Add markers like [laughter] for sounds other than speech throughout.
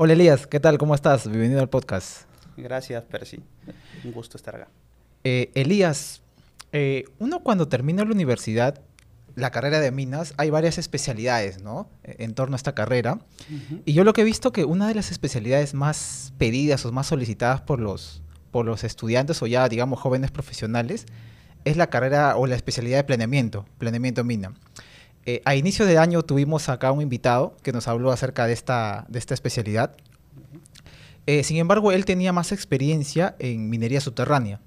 Hola Elías, ¿qué tal? ¿Cómo estás? Bienvenido al podcast. Gracias, Percy. Un gusto estar acá. Eh, Elías, eh, uno cuando termina la universidad, la carrera de minas, hay varias especialidades, ¿no? E-, en torno a esta carrera. Y yo lo que he visto que una de las especialidades más pedidas o más solicitadas por los, por los estudiantes o ya, digamos, jóvenes profesionales, es la carrera o la especialidad de planeamiento, planeamiento mina. Eh, a inicios de año tuvimos acá un invitado que nos habló acerca de esta, de esta especialidad. Eh, sin embargo, él tenía más experiencia en minería subterránea.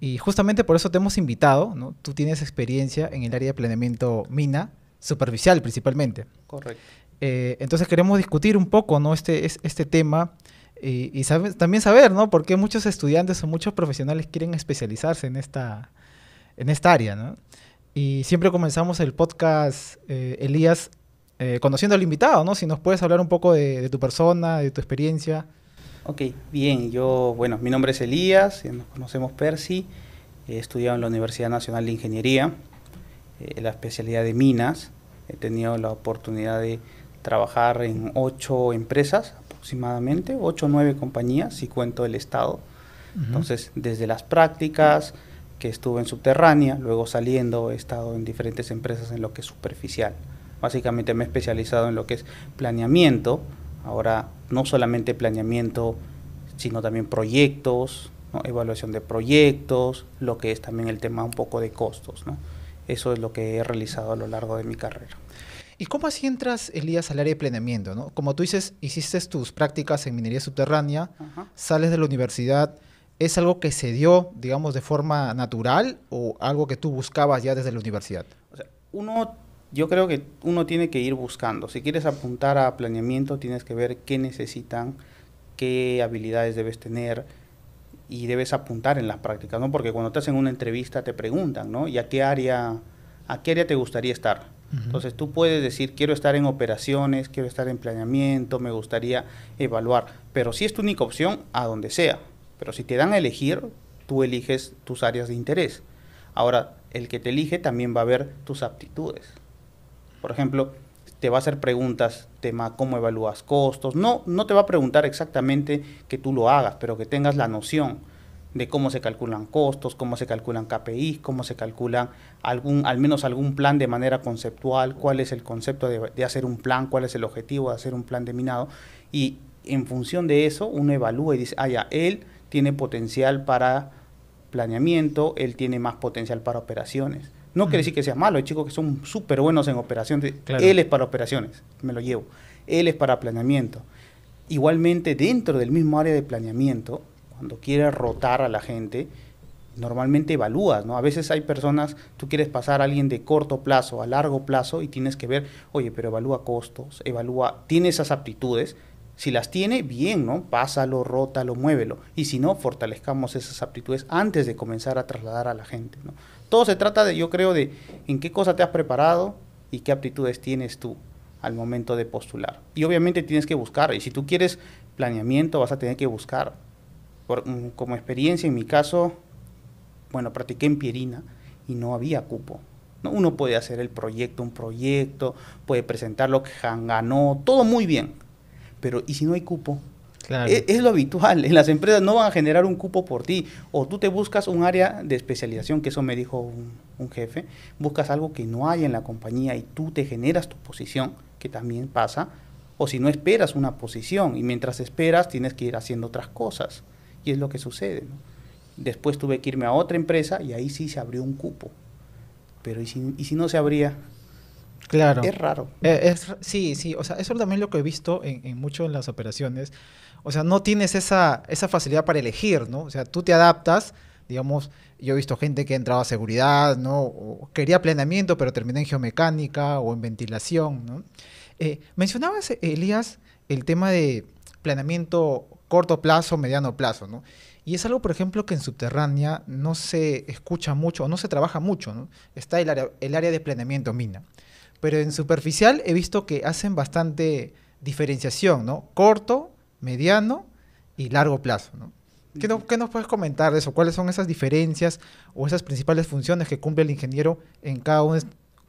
Y justamente por eso te hemos invitado, ¿no? Tú tienes experiencia en el área de planeamiento mina, superficial principalmente. Correcto. Eh, entonces queremos discutir un poco, ¿no? Este, este tema y, también saber, ¿no? Por qué muchos estudiantes o muchos profesionales quieren especializarse en esta, en esta área, ¿no? Y siempre comenzamos el podcast, eh, Elías, eh, conociendo al invitado, ¿no? Si nos puedes hablar un poco de, tu persona, de tu experiencia. Ok, bien, yo, bueno, mi nombre es Elías, nos conocemos Percy, he estudiado en la Universidad Nacional de Ingeniería, eh, la especialidad de minas, he tenido la oportunidad de trabajar en ocho empresas aproximadamente, ocho o nueve compañías, si cuento el Estado. Entonces, desde las prácticas, que estuve en subterránea, luego saliendo he estado en diferentes empresas en lo que es superficial. Básicamente me he especializado en lo que es planeamiento, ahora no solamente planeamiento, sino también proyectos, evaluación de proyectos, lo que es también el tema un poco de costos. Eso es lo que he realizado a lo largo de mi carrera. ¿Y cómo así entras, Elías, al área de planeamiento? Como tú dices, hiciste tus prácticas en minería subterránea, sales de la universidad, ¿Es algo que se dio, digamos, de forma natural o algo que tú buscabas ya desde la universidad? uno, yo creo que uno tiene que ir buscando. Si quieres apuntar a planeamiento, tienes que ver qué necesitan, qué habilidades debes tener y debes apuntar en las prácticas, ¿no? Porque cuando te hacen una entrevista te preguntan, ¿no? ¿Y a qué área, a qué área te gustaría estar? Entonces tú puedes decir, quiero estar en operaciones, quiero estar en planeamiento, me gustaría evaluar, pero si es tu única opción, a donde sea pero si te dan a elegir, tú eliges tus áreas de interés. Ahora, el que te elige también va a ver tus aptitudes. Por ejemplo, te va a hacer preguntas, tema cómo evalúas costos. No, no te va a preguntar exactamente que tú lo hagas, pero que tengas la noción de cómo se calculan costos, cómo se calculan KPIs, cómo se calculan algún, al menos algún plan de manera conceptual, cuál es el concepto de, de hacer un plan, cuál es el objetivo de hacer un plan de minado. Y en función de eso, uno evalúa y dice, ah, ya, él tiene potencial para planeamiento, él tiene más potencial para operaciones. No quiere decir que sea malo, hay chicos que son súper buenos en operaciones. Él es para operaciones, me lo llevo. Él es para planeamiento. Igualmente, dentro del mismo área de planeamiento, cuando quieres rotar a la gente, normalmente evalúas, ¿no? A veces hay personas, tú quieres pasar a alguien de corto plazo a largo plazo y tienes que ver, oye, pero evalúa costos, evalúa, tiene esas aptitudes, si las tiene, bien, ¿no? Pásalo, rótalo, muévelo. Y si no, fortalezcamos esas aptitudes antes de comenzar a trasladar a la gente, ¿no? Todo se trata, de, yo creo, de en qué cosa te has preparado y qué aptitudes tienes tú al momento de postular. Y obviamente tienes que buscar, y si tú quieres planeamiento, vas a tener que buscar. Mm, como experiencia, en mi caso, bueno, practiqué en Pierina y no había cupo. ¿no? Uno puede hacer el proyecto, un proyecto, puede presentar lo han ganó, todo muy bien pero, ¿y si no hay cupo? Claro. E-, es, lo habitual. En las empresas no van a generar un cupo por ti. O tú te buscas un área de especialización, que eso me dijo un, jefe. Buscas algo que no hay en la compañía y tú te generas tu posición, que también pasa. O si no esperas una posición y mientras esperas tienes que ir haciendo otras cosas. Y es lo que sucede. Después tuve que irme a otra empresa y ahí sí se abrió un cupo. Pero ¿y si, y si no se abría? Claro. Es raro. Eh, es, sí, sí, o sea, eso también es lo que he visto en, en mucho en las operaciones. O sea, no tienes esa, esa facilidad para elegir, ¿no? O sea, tú te adaptas, digamos, yo he visto gente que entraba a seguridad, ¿no? quería planeamiento, pero terminé en geomecánica o en ventilación, ¿no? Eh, mencionabas, Elías, el tema de planeamiento corto plazo, mediano plazo, ¿no? Y es algo, por ejemplo, que en subterránea no se escucha mucho o no se trabaja mucho, ¿no? Está el área de planeamiento mina pero en superficial he visto que hacen bastante diferenciación, ¿no? Corto, mediano y largo plazo, ¿no? ¿Qué, no, qué no nos puedes comentar de eso? ¿Cuáles son esas diferencias o esas principales funciones que cumple el ingeniero en cada,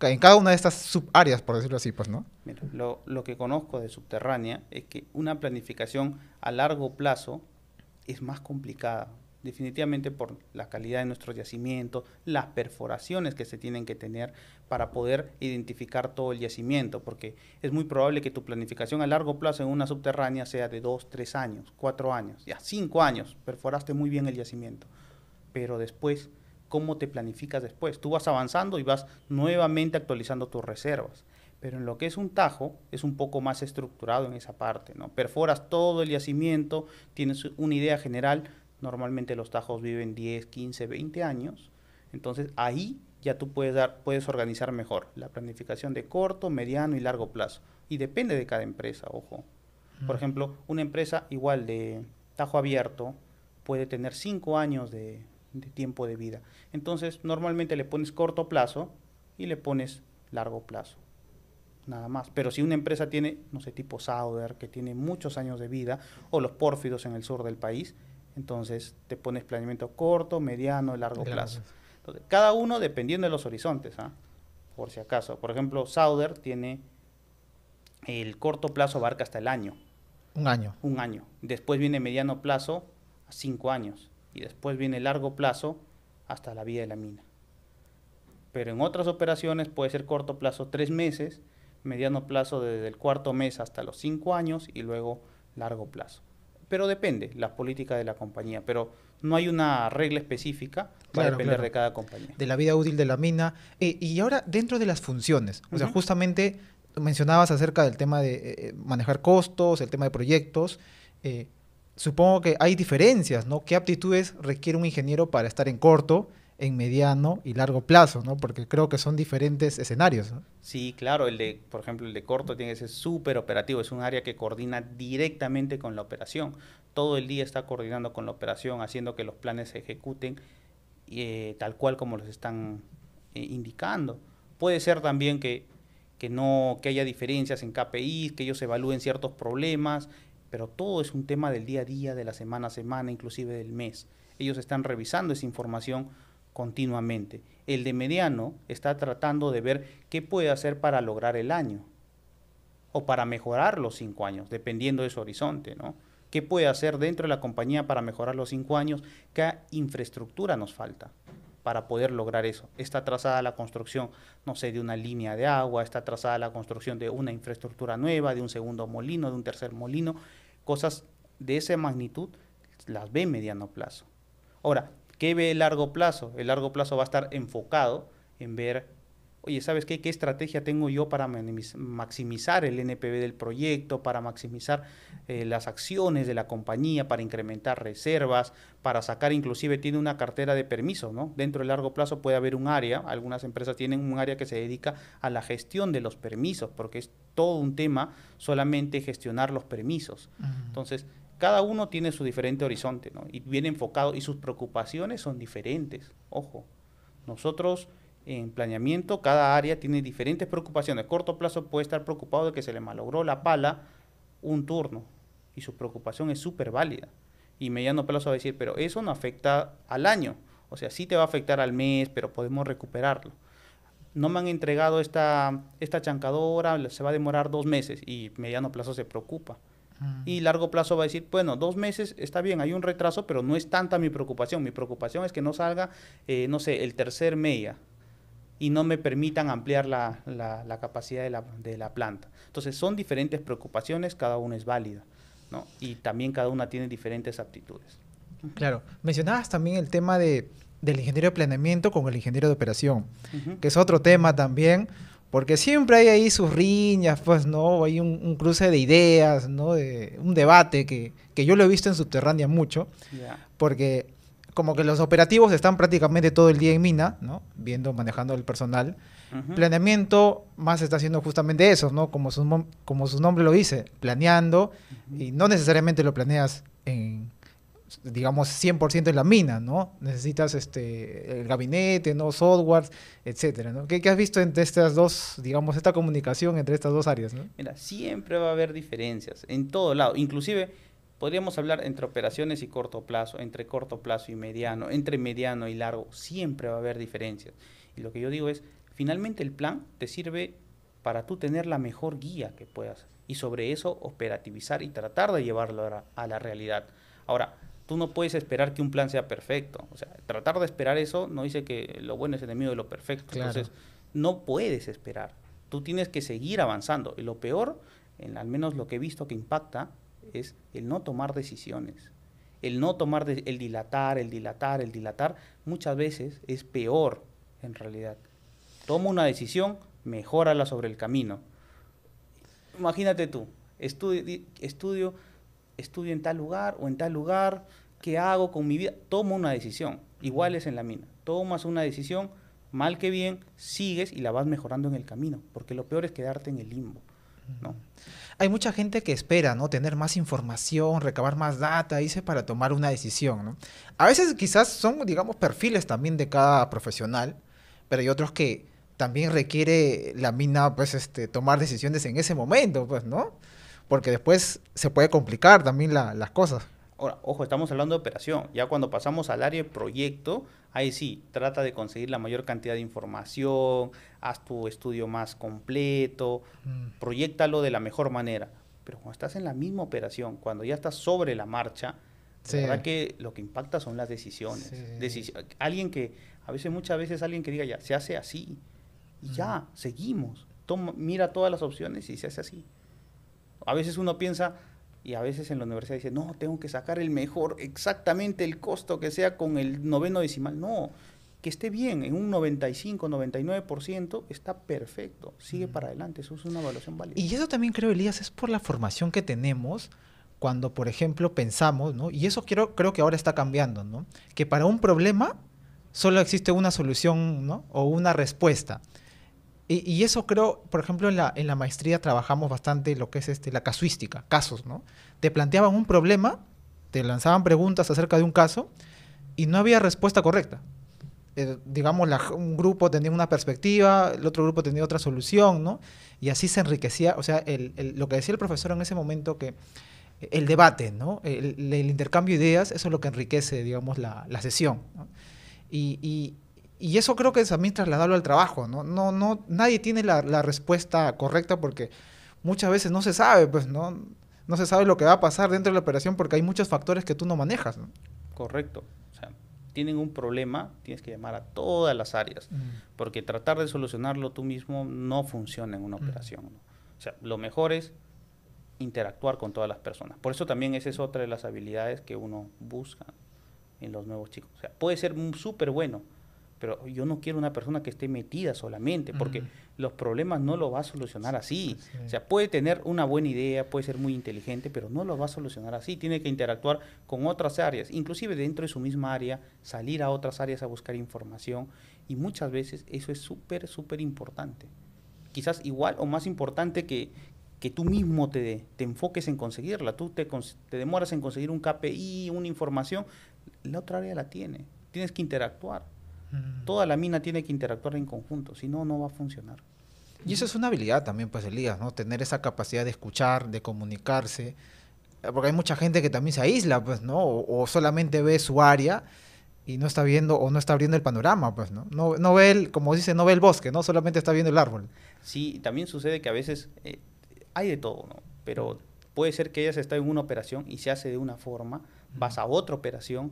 en cada una de estas subáreas, por decirlo así, pues, no? Mira, lo, lo que conozco de subterránea es que una planificación a largo plazo es más complicada definitivamente por la calidad de nuestros yacimientos, las perforaciones que se tienen que tener para poder identificar todo el yacimiento, porque es muy probable que tu planificación a largo plazo en una subterránea sea de 2, 3 años, 4 años, ya cinco años, perforaste muy bien el yacimiento, pero después, ¿cómo te planificas después? Tú vas avanzando y vas nuevamente actualizando tus reservas. Pero en lo que es un tajo, es un poco más estructurado en esa parte, ¿no? Perforas todo el yacimiento, tienes una idea general, Normalmente los tajos viven 10, 15, 20 años. Entonces ahí ya tú puedes, dar, puedes organizar mejor la planificación de corto, mediano y largo plazo. Y depende de cada empresa, ojo. Por ejemplo, una empresa igual de tajo abierto puede tener 5 años de, de tiempo de vida. Entonces, normalmente le pones corto plazo y le pones largo plazo. Nada más. Pero si una empresa tiene, no sé, tipo Sauder, que tiene muchos años de vida, o los pórfidos en el sur del país, entonces, te pones planeamiento corto, mediano, y largo plazo. cada uno dependiendo de los horizontes, ¿ah? por si acaso. Por ejemplo, Sauder tiene el corto plazo abarca hasta el año. Un año. Un año. Después viene mediano plazo a cinco años. Y después viene largo plazo hasta la vida de la mina. Pero en otras operaciones puede ser corto plazo tres meses, mediano plazo desde el cuarto mes hasta los cinco años y luego largo plazo pero depende las políticas de la compañía, pero no hay una regla específica, para depender de cada compañía. De la vida útil de la mina. Eh, y ahora, dentro de las funciones, o sea, justamente mencionabas acerca del tema de eh, eh, manejar costos, el tema de proyectos. supongo que hay diferencias, ¿no? ¿Qué aptitudes requiere un ingeniero para estar en corto? en mediano y largo plazo, ¿no? Porque creo que son diferentes escenarios. Sí, claro, el de, por ejemplo, el de corto tiene ese ser súper operativo, es un área que coordina directamente con la operación. Todo el día está coordinando con la operación, haciendo que los planes se ejecuten eh, tal cual como los están eh, indicando. Puede ser también que, que, no, que haya diferencias en KPI, que ellos evalúen ciertos problemas, pero todo es un tema del día a día, de la semana a semana, inclusive del mes. Ellos están revisando esa información continuamente. El de mediano está tratando de ver qué puede hacer para lograr el año o para mejorar los cinco años, dependiendo de su horizonte, ¿no? ¿Qué puede hacer dentro de la compañía para mejorar los cinco años? ¿Qué infraestructura nos falta para poder lograr eso? Está trazada la construcción, no sé, de una línea de agua, está trazada la construcción de una infraestructura nueva, de un segundo molino, de un tercer molino, cosas de esa magnitud las ve mediano plazo. Ahora, ¿Qué ve el largo plazo? El largo plazo va a estar enfocado en ver, oye, ¿sabes qué? ¿Qué estrategia tengo yo para maximizar el NPV del proyecto, para maximizar eh, las acciones de la compañía, para incrementar reservas, para sacar, inclusive tiene una cartera de permisos, ¿no? Dentro del largo plazo puede haber un área, algunas empresas tienen un área que se dedica a la gestión de los permisos, porque es todo un tema solamente gestionar los permisos. Entonces, cada uno tiene su diferente horizonte, Y viene enfocado, y sus preocupaciones son diferentes. Ojo, nosotros en planeamiento, cada área tiene diferentes preocupaciones. A corto plazo puede estar preocupado de que se le malogró la pala un turno, y su preocupación es súper válida. Y mediano plazo va a decir, pero eso no afecta al año. O sea, sí te va a afectar al mes, pero podemos recuperarlo. No me han entregado esta, esta chancadora, se va a demorar dos meses y mediano plazo se preocupa. Y largo plazo va a decir, bueno, dos meses está bien, hay un retraso, pero no es tanta mi preocupación. Mi preocupación es que no salga, eh, no sé, el tercer media y no me permitan ampliar la, capacidad de la, planta. Entonces son diferentes preocupaciones, cada una es válida, ¿no? Y también cada una tiene diferentes aptitudes. Claro, mencionabas también el tema del ingeniero de planeamiento con el ingeniero de operación, que es otro tema también, porque siempre hay ahí sus riñas, pues, ¿no? Hay un, cruce de ideas, ¿no? un debate que, yo lo he visto en Subterránea mucho. Porque como que los operativos están prácticamente todo el día en mina, ¿no? Viendo, manejando el personal. Planeamiento más está haciendo justamente eso, ¿no? Como su, como su nombre lo dice, planeando. Y no necesariamente lo planeas en digamos, 100% en la mina, ¿no? Necesitas este, el gabinete, ¿no? Software, etcétera, ¿no? ¿Qué, has visto entre estas dos, digamos, esta comunicación entre estas dos áreas, ¿no? Mira, siempre va a haber diferencias, en todo lado, inclusive podríamos hablar entre operaciones y corto plazo, entre corto plazo y mediano, entre mediano y largo, siempre va a haber diferencias. Y lo que yo digo es, finalmente el plan te sirve para tú tener la mejor guía que puedas y sobre eso operativizar y tratar de llevarlo a la realidad. Ahora, tú no puedes esperar que un plan sea perfecto. O sea, tratar de esperar eso no dice que lo bueno es enemigo de lo perfecto. Entonces, no puedes esperar. Tú tienes que seguir avanzando. Y lo peor, al menos lo que he visto que impacta, es el no tomar decisiones. El no tomar, el dilatar, el dilatar, el dilatar, muchas veces es peor en realidad. Toma una decisión, mejórala sobre el camino. Imagínate tú, estudio, estudio estudio en tal lugar o en tal lugar, ¿qué hago con mi vida? Tomo una decisión, igual es en la mina, tomas una decisión, mal que bien, sigues y la vas mejorando en el camino, porque lo peor es quedarte en el limbo. ¿No? Hay mucha gente que espera, ¿no? Tener más información, recabar más data, dice, para tomar una decisión, ¿no? A veces quizás son, digamos, perfiles también de cada profesional, pero hay otros que también requiere la mina, pues, este, tomar decisiones en ese momento, pues, ¿no? porque después se puede complicar también las cosas. Ahora, ojo, estamos hablando de operación. Ya cuando pasamos al área de proyecto, ahí sí, trata de conseguir la mayor cantidad de información, haz tu estudio más completo, mm. proyectalo de la mejor manera. Pero cuando estás en la misma operación, cuando ya estás sobre la marcha, la verdad que lo que impacta son las decisiones. alguien que, a veces, muchas veces alguien que diga ya, se hace así, y mm. ya, seguimos. mira todas las opciones y se hace así. A veces uno piensa, y a veces en la universidad dice, no, tengo que sacar el mejor, exactamente el costo que sea con el noveno decimal. No, que esté bien, en un 95, 99%, está perfecto, sigue para adelante, eso es una evaluación válida. Y eso también creo, Elías, es por la formación que tenemos cuando, por ejemplo, pensamos, ¿no? Y eso quiero creo que ahora está cambiando, ¿no? Que para un problema solo existe una solución, ¿no? O una respuesta. Y, eso creo, por ejemplo, en la, en la maestría trabajamos bastante lo que es este, la casuística, casos, ¿no? Te planteaban un problema, te lanzaban preguntas acerca de un caso y no había respuesta correcta. Eh, digamos, un grupo tenía una perspectiva, el otro grupo tenía otra solución, ¿no? Y así se enriquecía, o sea, lo que decía el profesor en ese momento que el debate, ¿no? El, intercambio de ideas, eso es lo que enriquece, digamos, la, la sesión. y, y eso creo que es también trasladarlo al trabajo, ¿no? no, no nadie tiene la, respuesta correcta porque muchas veces no se sabe, pues, ¿no? No se sabe lo que va a pasar dentro de la operación porque hay muchos factores que tú no manejas, Correcto. O sea, tienen un problema, tienes que llamar a todas las áreas, mm. porque tratar de solucionarlo tú mismo no funciona en una mm. operación. O sea, lo mejor es interactuar con todas las personas. Por eso también esa es otra de las habilidades que uno busca en los nuevos chicos. O sea, puede ser súper bueno, pero yo no quiero una persona que esté metida solamente, porque los problemas no lo va a solucionar así. O sea, puede tener una buena idea, puede ser muy inteligente, pero no lo va a solucionar así. Tiene que interactuar con otras áreas, inclusive dentro de su misma área, salir a otras áreas a buscar información. Y muchas veces eso es súper, súper importante. Quizás igual o más importante que, que tú mismo te, te enfoques en conseguirla. Tú te, te demoras en conseguir un KPI, una información, la otra área la tiene. Tienes que interactuar. Toda la mina tiene que interactuar en conjunto, si no, no va a funcionar. Y eso es una habilidad también, pues, Elías, ¿no? Tener esa capacidad de escuchar, de comunicarse, eh, porque hay mucha gente que también se aísla, pues, ¿no? O, solamente ve su área y no está viendo o no está abriendo el panorama, pues, ¿no? No, no ve el, como dice, no ve el bosque, ¿no? Solamente está viendo el árbol. Sí, también sucede que a veces eh, hay de todo, ¿no? Pero puede ser que ella se está en una operación y se hace de una forma, vas a otra operación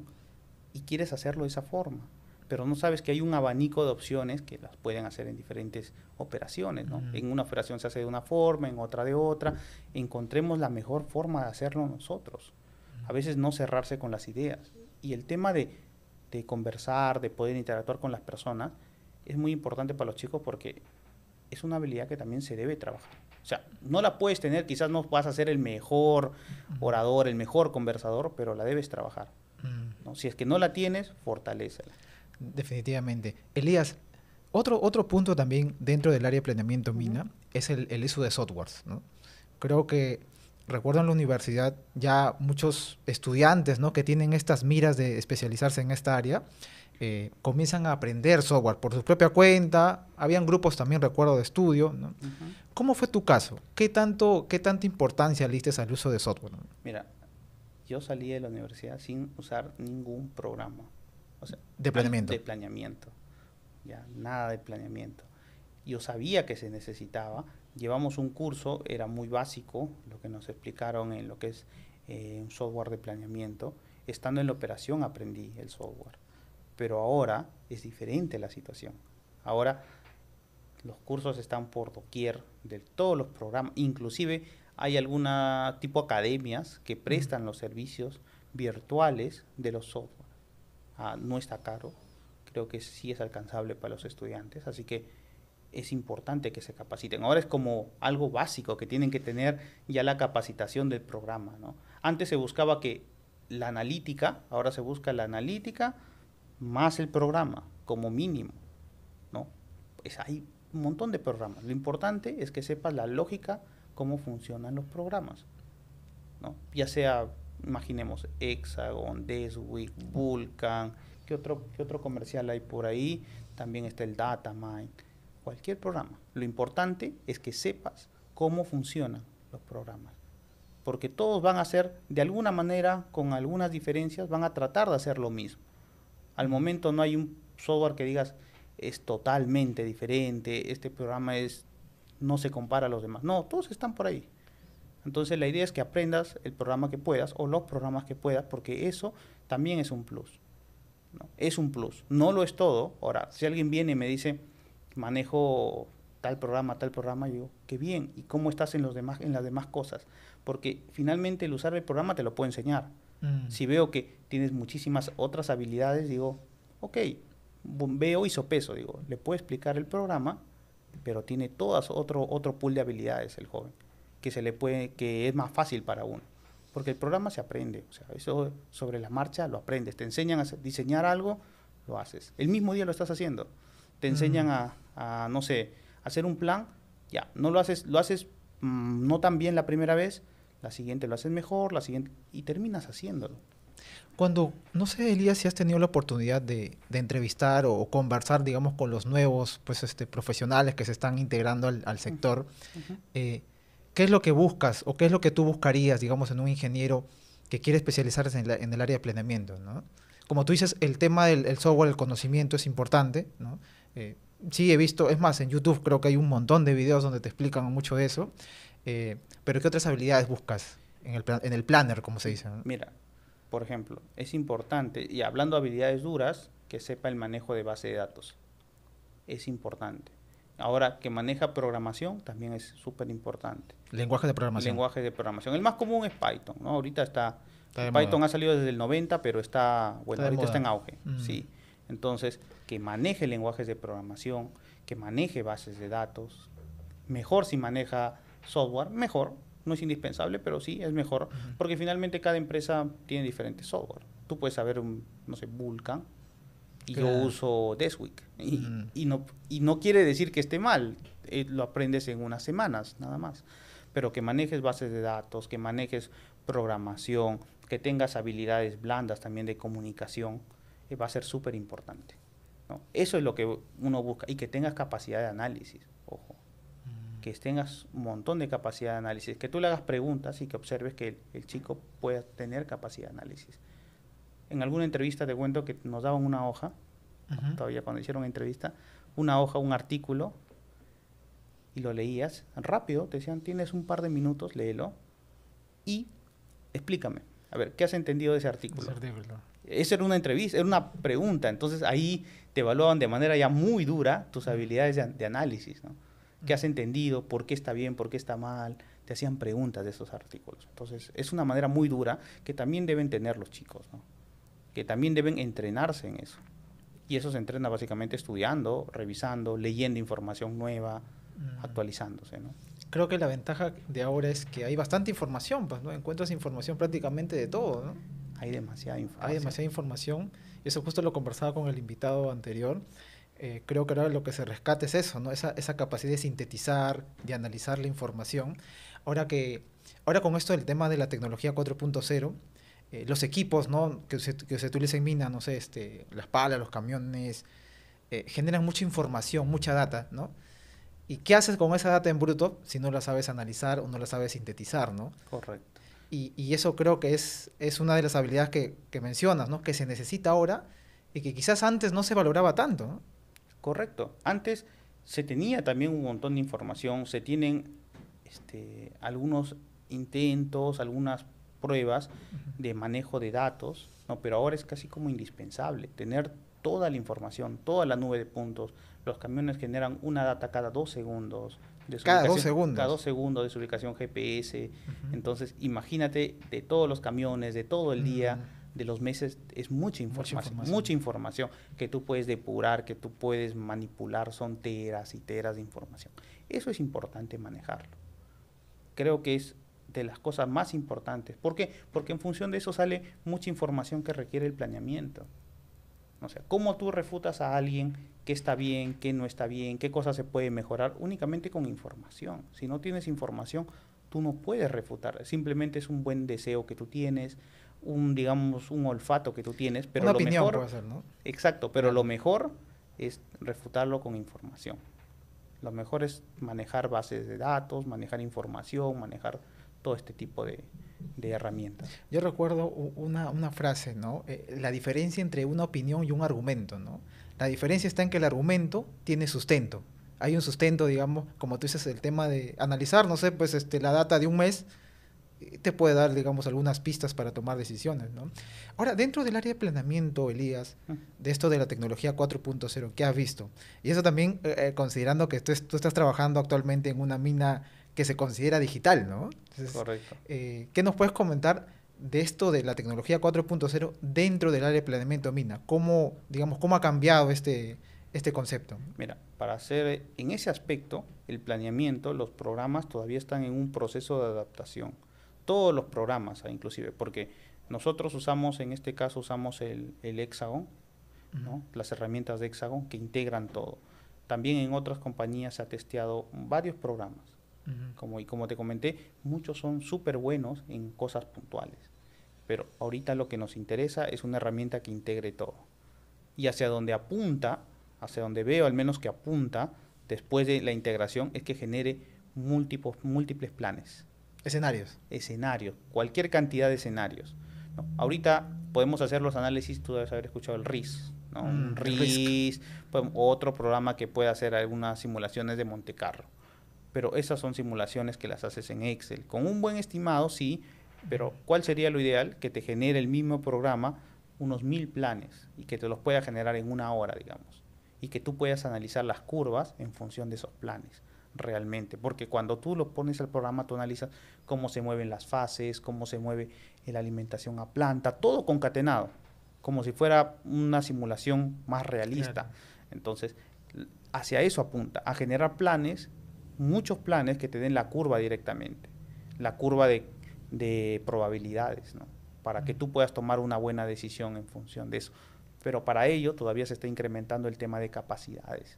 y quieres hacerlo de esa forma pero no sabes que hay un abanico de opciones que las pueden hacer en diferentes operaciones, ¿no? En una operación se hace de una forma, en otra de otra. Encontremos la mejor forma de hacerlo nosotros. A veces no cerrarse con las ideas. Y el tema de, conversar, de poder interactuar con las personas, es muy importante para los chicos porque es una habilidad que también se debe trabajar. O sea, no la puedes tener, quizás no vas a ser el mejor orador, el mejor conversador, pero la debes trabajar. ¿no? Si es que no la tienes, fortalécela. Definitivamente. Elías, otro, otro punto también dentro del área de planeamiento mina es el, uso de softwares. Creo que recuerdo en la universidad ya muchos estudiantes ¿no? que tienen estas miras de especializarse en esta área eh, comienzan a aprender software por su propia cuenta. Habían grupos también, recuerdo, de estudio. ¿Cómo fue tu caso? ¿Qué, tanto, ¿Qué tanta importancia le diste al uso de software? Mira, yo salí de la universidad sin usar ningún programa de planeamiento. De planeamiento. Ya, nada de planeamiento. Yo sabía que se necesitaba. Llevamos un curso, era muy básico, lo que nos explicaron en lo que es eh, un software de planeamiento. Estando en la operación aprendí el software. Pero ahora es diferente la situación. Ahora los cursos están por doquier de todos los programas. Inclusive hay alguna tipo academias que prestan los servicios virtuales de los software Ah, no está caro, creo que sí es alcanzable para los estudiantes, así que es importante que se capaciten. Ahora es como algo básico que tienen que tener ya la capacitación del programa. ¿no? Antes se buscaba que la analítica, ahora se busca la analítica más el programa como mínimo. ¿no? Pues hay un montón de programas. Lo importante es que sepas la lógica, cómo funcionan los programas. ¿no? Ya sea imaginemos Hexagon, Deswick, Vulcan, ¿qué otro, otro comercial hay por ahí? También está el Datamine, cualquier programa. Lo importante es que sepas cómo funcionan los programas, porque todos van a hacer, de alguna manera, con algunas diferencias, van a tratar de hacer lo mismo. Al momento no hay un software que digas, es totalmente diferente, este programa es no se compara a los demás. No, todos están por ahí. Entonces la idea es que aprendas el programa que puedas o los programas que puedas, porque eso también es un plus. ¿no? Es un plus, no lo es todo. Ahora, si alguien viene y me dice, manejo tal programa, tal programa, yo digo, qué bien, ¿y cómo estás en, los demás, en las demás cosas? Porque finalmente el usar el programa te lo puedo enseñar. Mm. Si veo que tienes muchísimas otras habilidades, digo, ok, bombeo y sopeso, digo, le puedo explicar el programa, pero tiene todas otro, otro pool de habilidades el joven que, se le puede, que es más fácil para uno. Porque el programa se aprende, o sea, eso sobre la marcha lo aprendes. Te enseñan a diseñar algo, lo haces. El mismo día lo estás haciendo. Te enseñan a, no sé, hacer un plan, ya, no lo haces, lo haces mm, no tan bien la primera vez, la siguiente lo haces mejor, la siguiente, y terminas haciéndolo. Cuando, no sé, Elías, si has tenido la oportunidad de, entrevistar o, conversar, digamos, con los nuevos pues, este, profesionales que se están integrando al, sector, ¿qué es lo que buscas o qué es lo que tú buscarías, digamos, en un ingeniero que quiere especializarse en, el área de planeamiento? Como tú dices, el tema del software, el conocimiento es importante, ¿no? Eh, sí, he visto, es más, en YouTube creo que hay un montón de videos donde te explican mucho de eso, eh, pero ¿qué otras habilidades buscas en el, en planner, como se dice? Mira, por ejemplo, es importante, y hablando de habilidades duras, que sepa el manejo de base de datos. Es importante ahora que maneja programación también es súper importante. Lenguaje de programación. Lenguaje de programación. El más común es Python, ¿no? Ahorita está, Python ha salido desde el 90, pero está, bueno, ahorita está en auge, mm. sí. Entonces, que maneje lenguajes de programación, que maneje bases de datos, mejor si maneja software, mejor, no es indispensable, pero sí es mejor, porque finalmente cada empresa tiene diferentes software. Tú puedes saber, no sé, Vulcan yo uso Deswick. Y, mm. y, no, no quiere decir que esté mal, eh, lo aprendes en unas semanas, nada más. Pero que manejes bases de datos, que manejes programación, que tengas habilidades blandas también de comunicación, eh, va a ser súper importante. Eso es lo que uno busca y que tengas capacidad de análisis, ojo. Mm. Que tengas un montón de capacidad de análisis, que tú le hagas preguntas y que observes que el, el chico pueda tener capacidad de análisis en alguna entrevista te cuento que nos daban una hoja, todavía cuando hicieron entrevista, una hoja, un artículo, y lo leías rápido, te decían, tienes un par de minutos, léelo, y explícame, a ver, ¿qué has entendido de ese artículo? Esa era una entrevista, era una pregunta, entonces ahí te evaluaban de manera ya muy dura tus habilidades de, de análisis, ¿no? ¿Qué has entendido? ¿Por qué está bien? ¿Por qué está mal? Te hacían preguntas de esos artículos. Entonces, es una manera muy dura que también deben tener los chicos, ¿no? que también deben entrenarse en eso. Y eso se entrena básicamente estudiando, revisando, leyendo información nueva, mm. actualizándose, Creo que la ventaja de ahora es que hay bastante información, pues, ¿no? Encuentras información prácticamente de todo, Hay demasiada información. Hay demasiada información. Eso justo lo conversaba con el invitado anterior. Eh, creo que ahora lo que se rescate es eso, ¿no? Esa, esa capacidad de sintetizar, de analizar la información. Ahora que, ahora con esto del tema de la tecnología 4.0, eh, los equipos ¿no? que, se, utilizan en minas, no sé, este, las palas, los camiones, eh, generan mucha información, mucha data, ¿no? ¿Y qué haces con esa data en bruto si no la sabes analizar o no la sabes sintetizar, ¿no? Correcto. Y, eso creo que es, es una de las habilidades que, que, mencionas, ¿no? Que se necesita ahora y que quizás antes no se valoraba tanto, Correcto. Antes se tenía también un montón de información, se tienen este, algunos intentos, algunas pruebas de manejo de datos, ¿no? pero ahora es casi como indispensable tener toda la información, toda la nube de puntos. Los camiones generan una data cada dos segundos. De su cada dos segundos. Cada dos segundos de su ubicación GPS. Entonces, imagínate de todos los camiones, de todo el día, mm. de los meses, es mucha información, mucha información, mucha información que tú puedes depurar, que tú puedes manipular, son teras y teras de información. Eso es importante manejarlo. Creo que es de las cosas más importantes. ¿Por qué? Porque en función de eso sale mucha información que requiere el planeamiento. O sea, ¿cómo tú refutas a alguien qué está bien, qué no está bien, qué cosas se puede mejorar? Únicamente con información. Si no tienes información, tú no puedes refutar. Simplemente es un buen deseo que tú tienes, un, digamos, un olfato que tú tienes, pero lo mejor... Exacto, pero lo mejor es refutarlo con información. Lo mejor es manejar bases de datos, manejar información, manejar este tipo de, herramientas. Yo recuerdo una, frase, ¿no? Eh, la diferencia entre una opinión y un argumento, ¿no? La diferencia está en que el argumento tiene sustento. Hay un sustento, digamos, como tú dices, el tema de analizar, no sé, pues este, la data de un mes eh, te puede dar, digamos, algunas pistas para tomar decisiones, ¿no? Ahora, dentro del área de planeamiento, Elías, ah. de esto de la tecnología 4.0, ¿qué has visto? Y eso también eh, considerando que tú, tú estás trabajando actualmente en una mina que se considera digital, ¿no? Correcto. Eh, ¿Qué nos puedes comentar de esto de la tecnología 4.0 dentro del área de planeamiento mina? ¿Cómo, digamos, cómo ha cambiado este, este concepto? Mira, para hacer eh, en ese aspecto, el planeamiento, los programas todavía están en un proceso de adaptación. Todos los programas, ah, inclusive, porque nosotros usamos, en este caso, usamos el, el Hexagon, ¿no? las herramientas de Hexagon que integran todo. También en otras compañías se ha testeado varios programas como, y como te comenté, muchos son súper buenos en cosas puntuales. Pero ahorita lo que nos interesa es una herramienta que integre todo. Y hacia donde apunta, hacia donde veo al menos que apunta, después de la integración, es que genere múltiples, múltiples planes. Escenarios. Escenarios, cualquier cantidad de escenarios. Ahorita podemos hacer los análisis, tú debes haber escuchado el RIS, mm, RIS, otro programa que puede hacer algunas simulaciones de Monte Carlo pero esas son simulaciones que las haces en Excel. Con un buen estimado, sí, pero ¿cuál sería lo ideal? Que te genere el mismo programa unos mil planes y que te los pueda generar en una hora, digamos, y que tú puedas analizar las curvas en función de esos planes realmente, porque cuando tú lo pones al programa, tú analizas cómo se mueven las fases, cómo se mueve la alimentación a planta, todo concatenado, como si fuera una simulación más realista. Entonces, hacia eso apunta, a generar planes muchos planes que te den la curva directamente, la curva de, probabilidades, ¿no? para que tú puedas tomar una buena decisión en función de eso. Pero para ello todavía se está incrementando el tema de capacidades,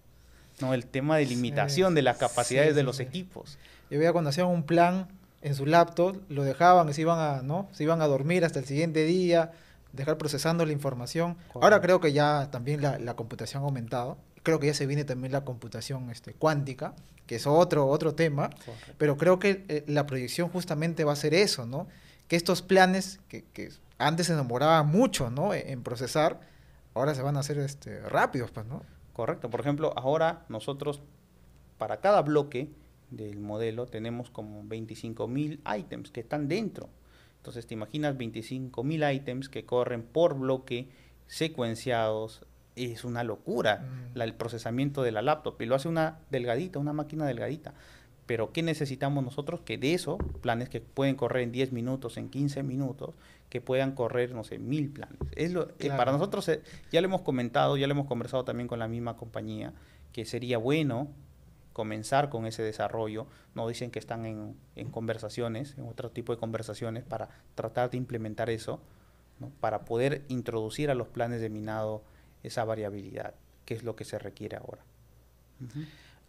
¿no? el tema de limitación de las capacidades de los equipos. Yo veía cuando hacían un plan en su laptop, lo dejaban, se iban a, ¿no? se iban a dormir hasta el siguiente día, dejar procesando la información. Ahora creo que ya también la computación ha aumentado creo que ya se viene también la computación este, cuántica, que es otro, otro tema, pero creo que eh, la proyección justamente va a ser eso, ¿no? Que estos planes que, antes se demoraba mucho, e, En, procesar, ahora se van a hacer este, rápidos, pues, ¿no? Correcto. Por ejemplo, ahora nosotros, para cada bloque del modelo, tenemos como 25.000 ítems que están dentro. Entonces, te imaginas 25.000 ítems que corren por bloque secuenciados, es una locura mm. el procesamiento de la laptop y lo hace una delgadita, una máquina delgadita. Pero ¿qué necesitamos nosotros? Que de eso, planes que pueden correr en 10 minutos, en 15 minutos, que puedan correr, no sé, mil planes. Es lo, eh, para nosotros, eh, ya lo hemos comentado, ya lo hemos conversado también con la misma compañía, que sería bueno comenzar con ese desarrollo. No dicen que están en, conversaciones, en otro tipo de conversaciones, para tratar de implementar eso, para poder introducir a los planes de minado esa variabilidad, que es lo que se requiere ahora.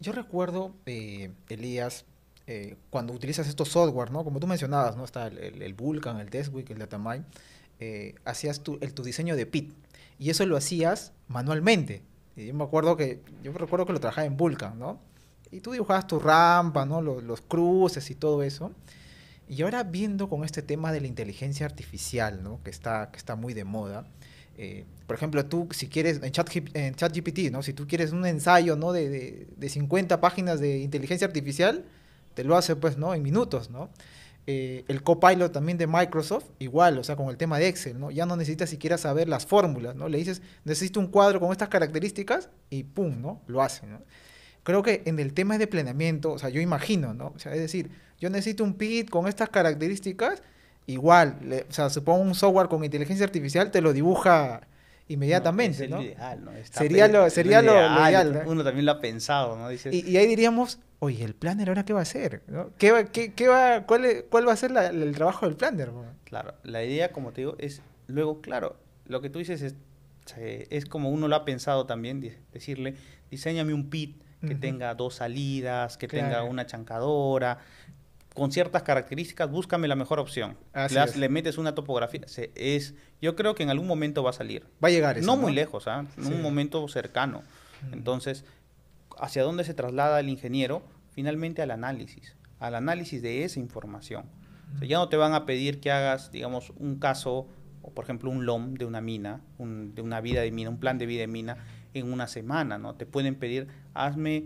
Yo recuerdo, eh, Elías, eh, cuando utilizas estos software, ¿no? Como tú mencionabas, ¿no? Está el, el, el Vulkan, el Deswick, el Datamine. Eh, hacías tu, el, tu diseño de PIT. Y eso lo hacías manualmente. Y yo me acuerdo que, yo recuerdo que lo trabajaba en Vulkan, ¿no? Y tú dibujabas tu rampa, ¿no? Los, los, cruces y todo eso. Y ahora viendo con este tema de la inteligencia artificial, ¿no? Que está, que está muy de moda, eh, por ejemplo, tú si quieres, en, chat, en ChatGPT, ¿no? Si tú quieres un ensayo, ¿no? De, 50 páginas de inteligencia artificial, te lo hace, pues, ¿no? En minutos, ¿no? Eh, el copilot también de Microsoft, igual, o sea, con el tema de Excel, ¿no? Ya no necesitas siquiera saber las fórmulas, ¿no? Le dices, necesito un cuadro con estas características y pum, ¿no? Lo hace, ¿no? Creo que en el tema de planeamiento, o sea, yo imagino, ¿no? O sea, es decir, yo necesito un PIT con estas características igual, o sea, supongo un software con inteligencia artificial te lo dibuja inmediatamente, ¿no? sería lo, sería ideal, Uno también lo ha pensado, ¿no? Y, ahí diríamos, oye, ¿el planner ahora qué va a hacer? ¿Qué va, qué, va, cuál, cuál, va a ser el trabajo del planner? Claro, la idea, como te digo, es luego, claro, lo que tú dices es, como uno lo ha pensado también, decirle, diseñame un pit que tenga dos salidas, que tenga una chancadora, con ciertas características, búscame la mejor opción. le, metes una topografía. es, yo creo que en algún momento va a salir. Va a llegar. Eso, no, muy lejos, ¿ah? en un momento cercano. Mm. Entonces, ¿hacia dónde se traslada el ingeniero? Finalmente al análisis, al análisis de esa información. ya no te van a pedir que hagas, digamos, un caso, o por ejemplo, un LOM de una mina, de una vida de mina, un plan de vida de mina en una semana, ¿no? Te pueden pedir, hazme,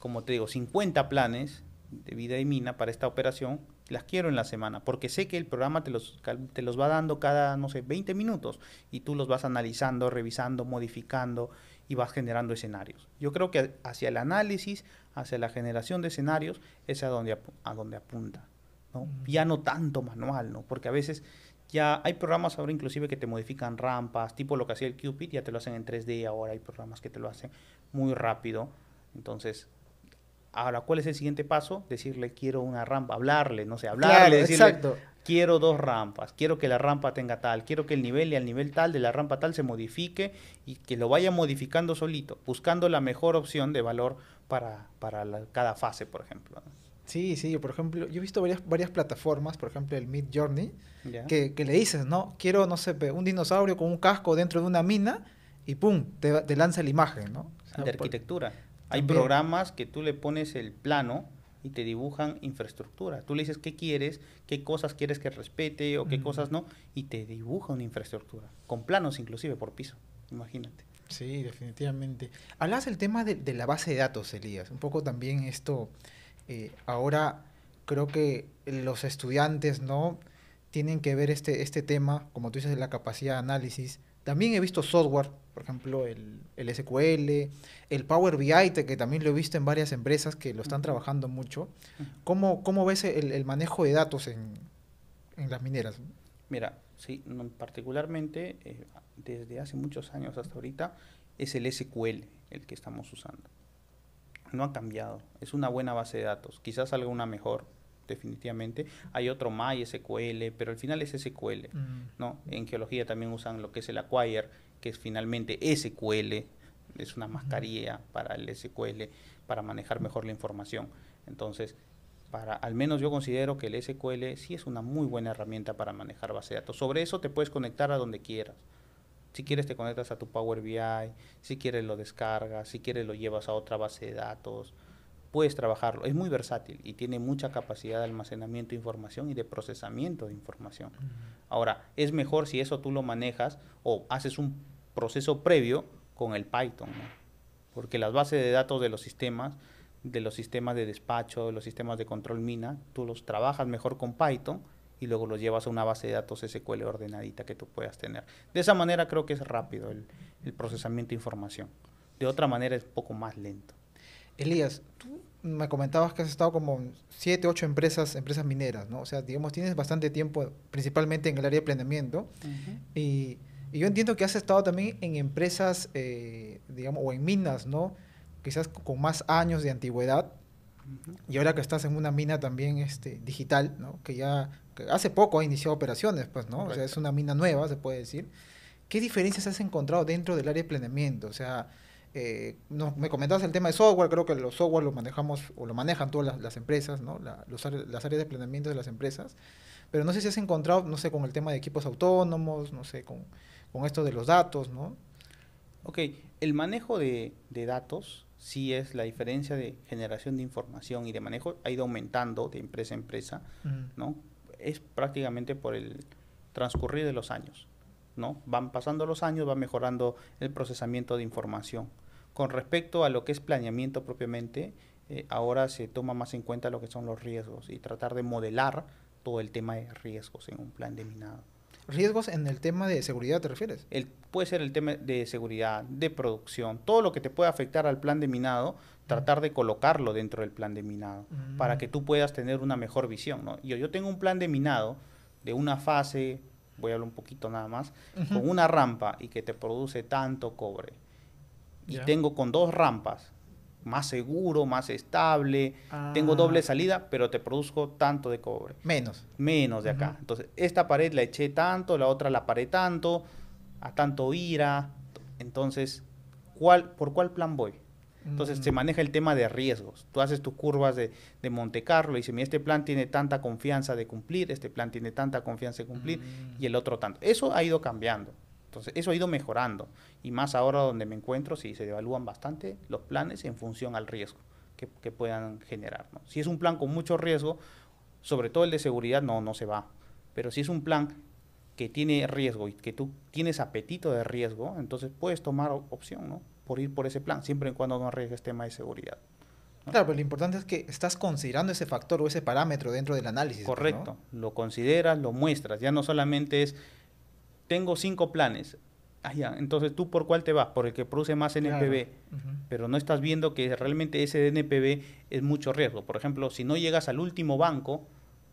como te digo, 50 planes de vida y mina para esta operación, las quiero en la semana, porque sé que el programa te los, te los va dando cada, no sé, 20 minutos y tú los vas analizando, revisando, modificando y vas generando escenarios. Yo creo que hacia el análisis, hacia la generación de escenarios, es a donde, a apunta. ¿no? Mm. Ya no tanto manual, ¿no? porque a veces ya hay programas ahora inclusive que te modifican rampas, tipo lo que hacía el Cupid, ya te lo hacen en 3D, ahora hay programas que te lo hacen muy rápido. Entonces, Ahora, ¿cuál es el siguiente paso? Decirle, quiero una rampa, hablarle, no sé, hablarle, decirle, quiero dos rampas, quiero que la rampa tenga tal, quiero que el nivel y al nivel tal de la rampa tal se modifique y que lo vaya modificando solito, buscando la mejor opción de valor para, cada fase, por ejemplo. Sí, sí, por ejemplo, yo he visto varias, varias plataformas, por ejemplo, el Mid Journey, que, que, le dices, ¿no? Quiero, no sé, un dinosaurio con un casco dentro de una mina y ¡pum! te, te lanza la imagen, ¿no? de arquitectura. Hay programas que tú le pones el plano y te dibujan infraestructura. Tú le dices qué quieres, qué cosas quieres que respete o qué cosas no, y te dibuja una infraestructura, con planos inclusive por piso, imagínate. Sí, definitivamente. Hablas el tema de, la base de datos, Elías. Un poco también esto, eh, ahora creo que los estudiantes, ¿no? Tienen que ver este, este tema, como tú dices, de la capacidad de análisis. También he visto software por ejemplo, el, SQL, el Power BI, que también lo he visto en varias empresas que lo están trabajando mucho. ¿Cómo, cómo ves el, manejo de datos en, las mineras? Mira, sí, particularmente eh, desde hace muchos años hasta ahorita es el SQL el que estamos usando. No ha cambiado, es una buena base de datos, quizás una mejor, definitivamente. Hay otro MySQL, pero al final es SQL, mm. ¿no? En geología también usan lo que es el Acquire, que es finalmente SQL es una mascarilla para el SQL para manejar mejor la información. Entonces, para, al menos yo considero que el SQL sí es una muy buena herramienta para manejar base de datos. Sobre eso te puedes conectar a donde quieras. Si quieres te conectas a tu Power BI, si quieres lo descargas, si quieres lo llevas a otra base de datos. Puedes trabajarlo, es muy versátil y tiene mucha capacidad de almacenamiento de información y de procesamiento de información. Ahora, es mejor si eso tú lo manejas o haces un proceso previo con el Python, porque las bases de datos de los sistemas, de los sistemas de despacho, de los sistemas de control mina, tú los trabajas mejor con Python y luego los llevas a una base de datos SQL ordenadita que tú puedas tener. De esa manera creo que es rápido el, procesamiento de información. De otra manera es un poco más lento. Elías, tú me comentabas que has estado como 7, 8 empresas, empresas mineras, ¿no? O sea, digamos, tienes bastante tiempo, principalmente en el área de planeamiento. Y y yo entiendo que has estado también en empresas, eh, digamos, o en minas, ¿no? Quizás con más años de antigüedad. Y ahora que estás en una mina también este, digital, ¿no? Que ya hace poco ha iniciado operaciones, pues, ¿no? O sea, es una mina nueva, se puede decir. ¿Qué diferencias has encontrado dentro del área de planeamiento? O sea, eh, no, me comentabas el tema de software, creo que los software los manejamos o lo manejan todas las, empresas, ¿no? las áreas de planeamiento de las empresas. Pero no sé si has encontrado, no sé, con el tema de equipos autónomos, no sé, con, esto de los datos, ¿no? Ok, el manejo de, datos, sí es la diferencia de generación de información y de manejo, ha ido aumentando de empresa a empresa, ¿no? Es prácticamente por el transcurrir de los años, ¿no? Van pasando los años, va mejorando el procesamiento de información. Con respecto a lo que es planeamiento propiamente, eh, ahora se toma más en cuenta lo que son los riesgos y tratar de modelar todo el tema de riesgos en un plan de minado. ¿Riesgos en el tema de seguridad te refieres? El, puede ser el tema de seguridad, de producción, todo lo que te pueda afectar al plan de minado, tratar de colocarlo dentro del plan de minado mm. para que tú puedas tener una mejor visión. ¿no? Yo, yo tengo un plan de minado de una fase, voy a hablar un poquito nada más, con una rampa y que te produce tanto cobre. Y tengo con dos rampas más seguro, más estable, tengo doble ah. salida, pero te produzco tanto de cobre. Menos. Menos de acá. Entonces, esta pared la eché tanto, la otra la paré tanto, a tanto ira. Entonces, ¿cuál, ¿por cuál plan voy? Entonces se mm. maneja el tema de riesgos. Tú haces tus curvas de, de, Monte Carlo y dices, mira, este plan tiene tanta confianza de cumplir, este plan tiene tanta confianza de cumplir mm. y el otro tanto. Eso ha ido cambiando. Entonces, eso ha ido mejorando. Y más ahora donde me encuentro, si se devalúan bastante los planes en función al riesgo que, puedan generar. Si es un plan con mucho riesgo, sobre todo el de seguridad, no, no se va. Pero si es un plan que tiene riesgo y que tú tienes apetito de riesgo, entonces puedes tomar opción, ¿no? Por ir por ese plan, siempre y cuando no arriesgues tema de seguridad. Claro, pero pues lo importante es que estás considerando ese factor o ese parámetro dentro del análisis. Pues, Correcto, lo consideras, lo muestras, ya no solamente es tengo cinco planes. Ah, entonces tú por cuál te vas, por el que produce más NPV, pero no estás viendo que realmente ese NPV es mucho riesgo. Por ejemplo, si no llegas al último banco,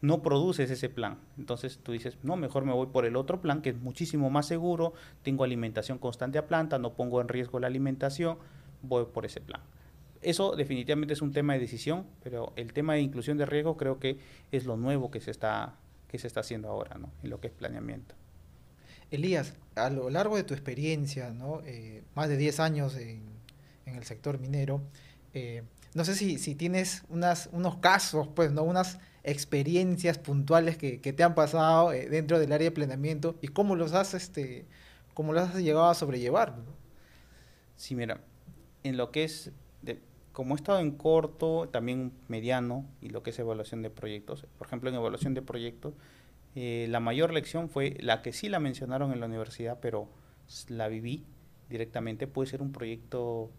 no produces ese plan. Entonces tú dices, no, mejor me voy por el otro plan que es muchísimo más seguro, tengo alimentación constante a planta, no pongo en riesgo la alimentación, voy por ese plan. Eso definitivamente es un tema de decisión, pero el tema de inclusión de riesgo creo que es lo nuevo que se está, que se está haciendo ahora ¿no? en lo que es planeamiento. Elías, a lo largo de tu experiencia, eh, más de 10 años en, el sector minero, eh, no sé si, tienes unos casos, pues, ¿no? Unas experiencias puntuales que, te han pasado eh, dentro del área de planeamiento y cómo los has, este, cómo los has llegado a sobrellevar. Sí, mira, en lo que es, como he estado en corto, también mediano, y lo que es evaluación de proyectos, por ejemplo, en evaluación de proyectos, eh, la mayor lección fue la que sí la mencionaron en la universidad, pero la viví directamente. Puede ser un proyecto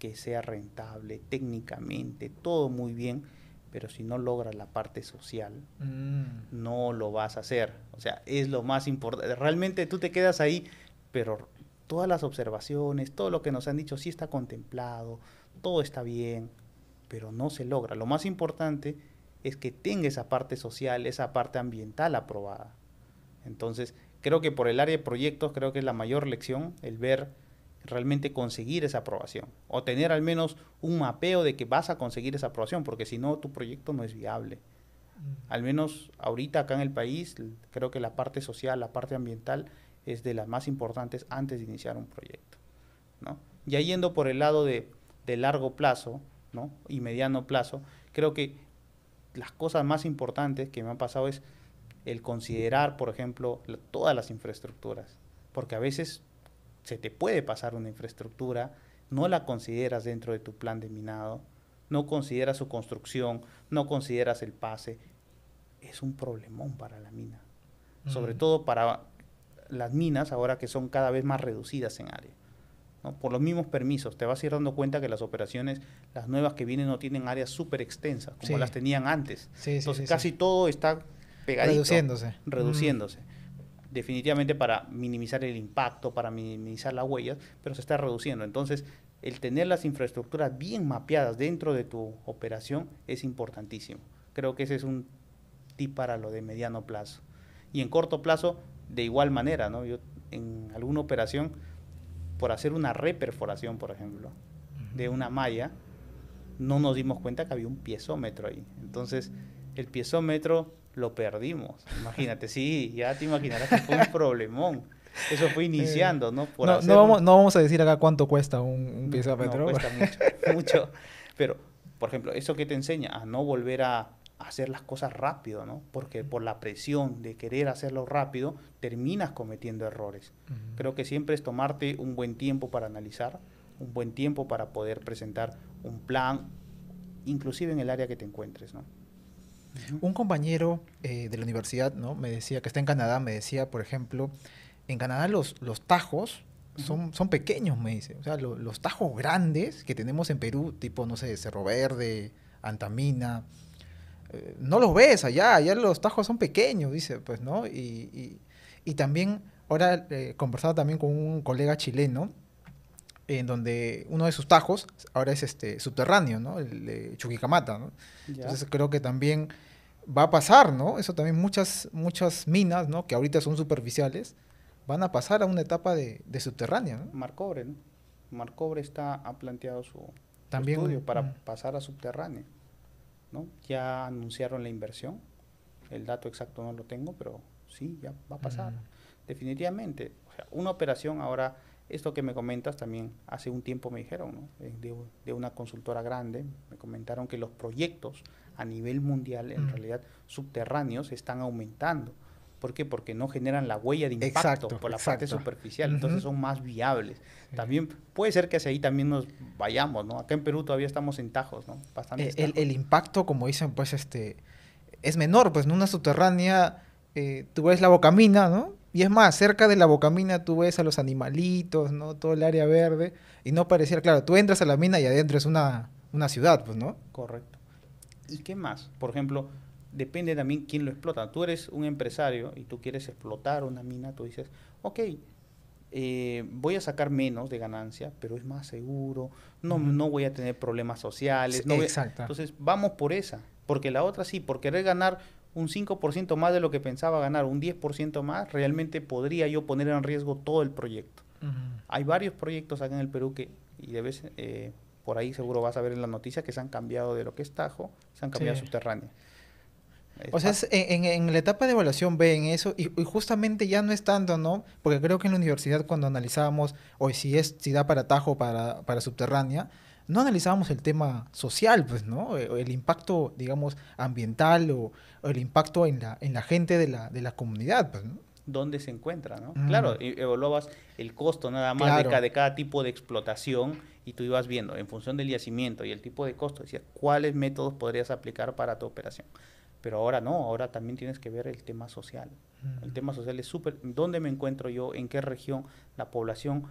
que sea rentable técnicamente, todo muy bien, pero si no logras la parte social, mm. no lo vas a hacer. O sea, es lo más importante. Realmente tú te quedas ahí, pero todas las observaciones, todo lo que nos han dicho, sí está contemplado, todo está bien, pero no se logra. Lo más importante es que tenga esa parte social, esa parte ambiental aprobada. Entonces, creo que por el área de proyectos, creo que es la mayor lección el ver realmente conseguir esa aprobación o tener al menos un mapeo de que vas a conseguir esa aprobación, porque si no, tu proyecto no es viable. Mm. Al menos ahorita acá en el país, creo que la parte social, la parte ambiental es de las más importantes antes de iniciar un proyecto. ¿no? Ya yendo por el lado de, largo plazo ¿no? y mediano plazo, creo que las cosas más importantes que me han pasado es el considerar, por ejemplo, todas las infraestructuras, porque a veces se te puede pasar una infraestructura, no la consideras dentro de tu plan de minado, no consideras su construcción, no consideras el pase, es un problemón para la mina, sobre todo para las minas ahora que son cada vez más reducidas en área por los mismos permisos. Te vas a ir dando cuenta que las operaciones, las nuevas que vienen, no tienen áreas súper extensas, como las tenían antes. Entonces casi todo está pegadito. Reduciéndose. Reduciéndose. Definitivamente para minimizar el impacto, para minimizar las huellas, pero se está reduciendo. Entonces, el tener las infraestructuras bien mapeadas dentro de tu operación es importantísimo. Creo que ese es un tip para lo de mediano plazo. Y en corto plazo, de igual manera, ¿no? Yo en alguna operación por hacer una reperforación, por ejemplo, de una malla, no nos dimos cuenta que había un piezómetro ahí. Entonces, el piezómetro lo perdimos. Imagínate, sí, ya te imaginarás que fue un problemón. Eso fue [laughs] iniciando, ¿no? no, vamos, a decir acá cuánto cuesta un, piezómetro. No, cuesta mucho, [laughs] mucho. Pero, por ejemplo, eso qué te enseña a no volver a hacer las cosas rápido, ¿no? Porque por la presión de querer hacerlo rápido, terminas cometiendo errores. Creo que siempre es tomarte un buen tiempo para analizar, un buen tiempo para poder presentar un plan, inclusive en el área que te encuentres, ¿no? Un compañero eh, de la universidad, ¿no? Me decía, que está en Canadá, me decía, por ejemplo, en Canadá los, los tajos son, son, pequeños, me dice. O sea, los tajos grandes que tenemos en Perú, tipo, no sé, Cerro Verde, Antamina, eh, no los ves allá, allá los tajos son pequeños, dice, pues, ¿no? Y, también, ahora he eh, conversaba también con un colega chileno, en donde uno de sus tajos ahora es este subterráneo, ¿no? El de Chuquicamata, ¿no? Entonces creo que también va a pasar, ¿no? Eso también muchas, muchas minas, ¿no? Que ahorita son superficiales, van a pasar a una etapa de, subterránea, ¿no? Marcobre, ¿no? Marcobre está, ha planteado su estudio para mm. pasar a subterráneo. Ya anunciaron la inversión, el dato exacto no lo tengo, pero sí, ya va a pasar, definitivamente. O sea, una operación ahora, esto que me comentas también, hace un tiempo me dijeron, eh, de, una consultora grande, me comentaron que los proyectos a nivel mundial, en realidad subterráneos, están aumentando ¿Por qué? Porque no generan la huella de impacto por la parte superficial, entonces son más viables. También puede ser que hacia ahí también nos vayamos, ¿no? Acá en Perú todavía estamos en tajos, ¿no? Eh, el, impacto, como dicen, pues este, es menor, pues en una subterránea eh, tú ves la bocamina, ¿no? Y es más, cerca de la bocamina tú ves a los animalitos, ¿no? Todo el área verde. Y no pareciera, claro, tú entras a la mina y adentro es una, una ciudad, pues, ¿no? Correcto. ¿Y qué más? Por ejemplo, depende también quién lo explota. Tú eres un empresario y tú quieres explotar una mina, tú dices, ok, eh, voy a sacar menos de ganancia, pero es más seguro, no, no voy a tener problemas sociales. Exacto. entonces, vamos por esa, porque la otra sí, por querer ganar un 5% más de lo que pensaba ganar, un 10% más, realmente podría yo poner en riesgo todo el proyecto. Hay varios proyectos acá en el Perú que, y debes, eh, por ahí seguro vas a ver en las noticias, que se han cambiado de lo que es Tajo, se han cambiado sí. O sea, en, la etapa de evaluación ven eso y, justamente ya no es tanto, ¿no? Porque creo que en la universidad cuando analizábamos, o si, es, si da para tajo para, para subterránea, no analizábamos el tema social, pues, ¿no? Eh, el impacto, digamos, ambiental o, el impacto en la, gente de la, comunidad, pues, ¿no? Dónde se encuentra, ¿no? Claro, evaluabas el costo nada más de, cada, de, cada, tipo de explotación y tú ibas viendo en función del yacimiento y el tipo de costo, decías cuáles métodos podrías aplicar para tu operación. Pero ahora no, ahora también tienes que ver el tema social. El tema social es súper, ¿dónde me encuentro yo? ¿En qué región? La población,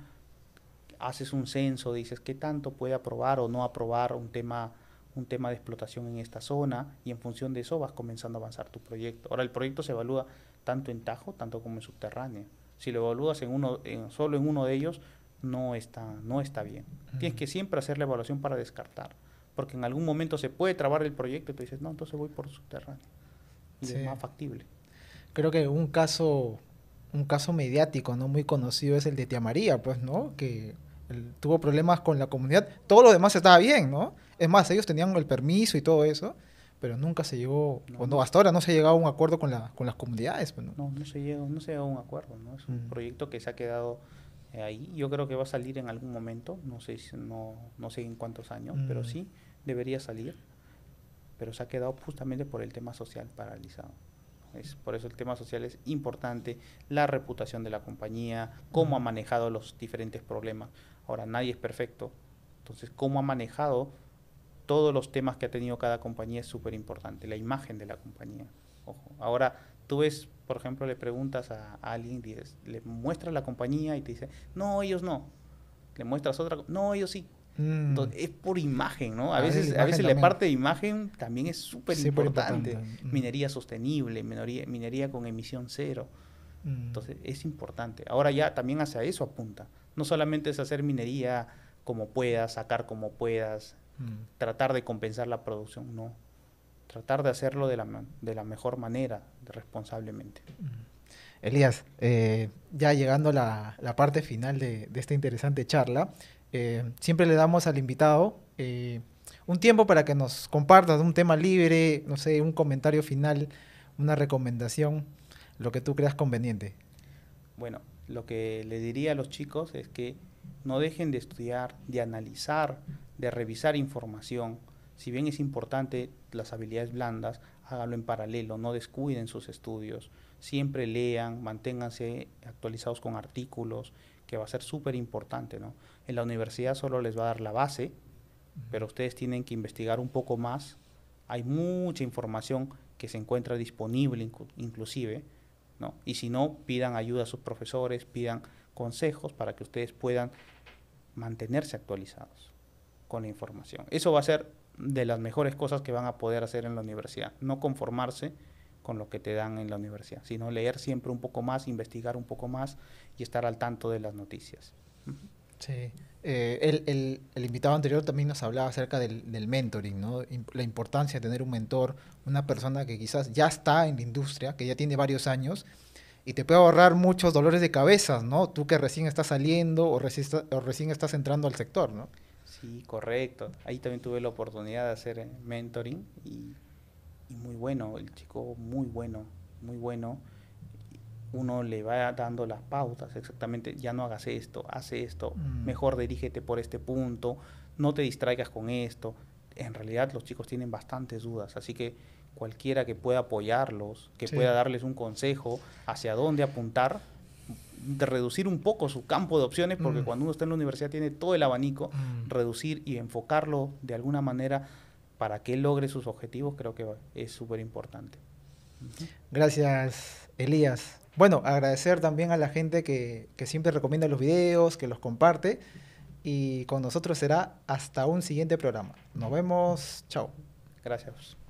haces un censo, dices qué tanto puede aprobar o no aprobar un tema un tema de explotación en esta zona y en función de eso vas comenzando a avanzar tu proyecto. Ahora el proyecto se evalúa tanto en Tajo, tanto como en subterráneo. Si lo evalúas en uno, solo en uno de ellos, no está, no está bien. Tienes que siempre hacer la evaluación para descartar porque en algún momento se puede trabar el proyecto y tú dices, no, entonces voy por subterráneo. es más factible. Creo que un caso, un caso mediático, ¿no? Muy conocido es el de Tía María, pues, ¿no? Que tuvo problemas con la comunidad. Todo lo demás estaba bien, ¿no? Es más, ellos tenían el permiso y todo eso, pero nunca se llegó, no, o no, hasta ahora no se ha llegado a un acuerdo con, las comunidades. Pues, ¿no? no, se llegó, no a un acuerdo, ¿no? Es un mm. proyecto que se ha quedado eh, ahí. Yo creo que va a salir en algún momento, no sé, no, no sé en cuántos años, pero mm. sí, debería salir, pero se ha quedado justamente por el tema social paralizado. Es, por eso el tema social es importante, la reputación de la compañía, cómo ha manejado los diferentes problemas. Ahora, nadie es perfecto, entonces cómo ha manejado todos los temas que ha tenido cada compañía es súper importante, la imagen de la compañía. Ojo. Ahora, tú ves, por ejemplo, le preguntas a, alguien, le muestras la compañía y te dice, no, ellos no. Le muestras otra, no, ellos sí. Mm. Entonces, es por imagen, ¿no? A ah, veces, a veces la parte de imagen también es súper importante. Mm. Minería sostenible, minería, minería con emisión cero. Mm. Entonces, es importante. Ahora ya también hacia eso apunta. No solamente es hacer minería como puedas, sacar como puedas, tratar de compensar la producción, no. Tratar de hacerlo de la, de la mejor manera, responsablemente. Elías, eh, ya llegando a la, la parte final de, de, esta interesante charla, eh, siempre le damos al invitado eh, un tiempo para que nos compartas un tema libre, no sé, un comentario final, una recomendación, lo que tú creas conveniente. Bueno, lo que le diría a los chicos es que no dejen de estudiar, de analizar, de revisar información. Si bien es importante las habilidades blandas, háganlo en paralelo, no descuiden sus estudios. Siempre lean, manténganse actualizados con artículos, que va a ser súper importante. ¿no? En la universidad solo les va a dar la base, pero ustedes tienen que investigar un poco más. Hay mucha información que se encuentra disponible inclusive, ¿no? Y si no, pidan ayuda a sus profesores, pidan consejos para que ustedes puedan mantenerse actualizados con la información. Eso va a ser de las mejores cosas que van a poder hacer en la universidad, no conformarse con lo que te dan en la universidad, sino leer siempre un poco más, investigar un poco más y estar al tanto de las noticias. Sí. Eh, el, el, el, invitado anterior también nos hablaba acerca del, del, mentoring, ¿no? la importancia de tener un mentor, una persona que quizás ya está en la industria, que ya tiene varios años y te puede ahorrar muchos dolores de cabeza, ¿no? Tú que recién estás saliendo o, o recién estás entrando al sector, ¿no? Sí, correcto. Ahí también tuve la oportunidad de hacer eh, mentoring y y muy bueno, el chico muy bueno, muy bueno. Uno le va dando las pautas exactamente, ya no hagas esto, hace esto, mm. mejor dirígete por este punto, no te distraigas con esto. En realidad los chicos tienen bastantes dudas, así que cualquiera que pueda apoyarlos, que pueda darles un consejo hacia dónde apuntar, de reducir un poco su campo de opciones, porque mm. cuando uno está en la universidad tiene todo el abanico, mm. reducir y enfocarlo de alguna manera para que logre sus objetivos creo que es súper importante. Gracias, Elías. Bueno, agradecer también a la gente que, siempre recomienda los videos, que los comparte. Y con nosotros será hasta un siguiente programa. Nos vemos. Chao. Gracias.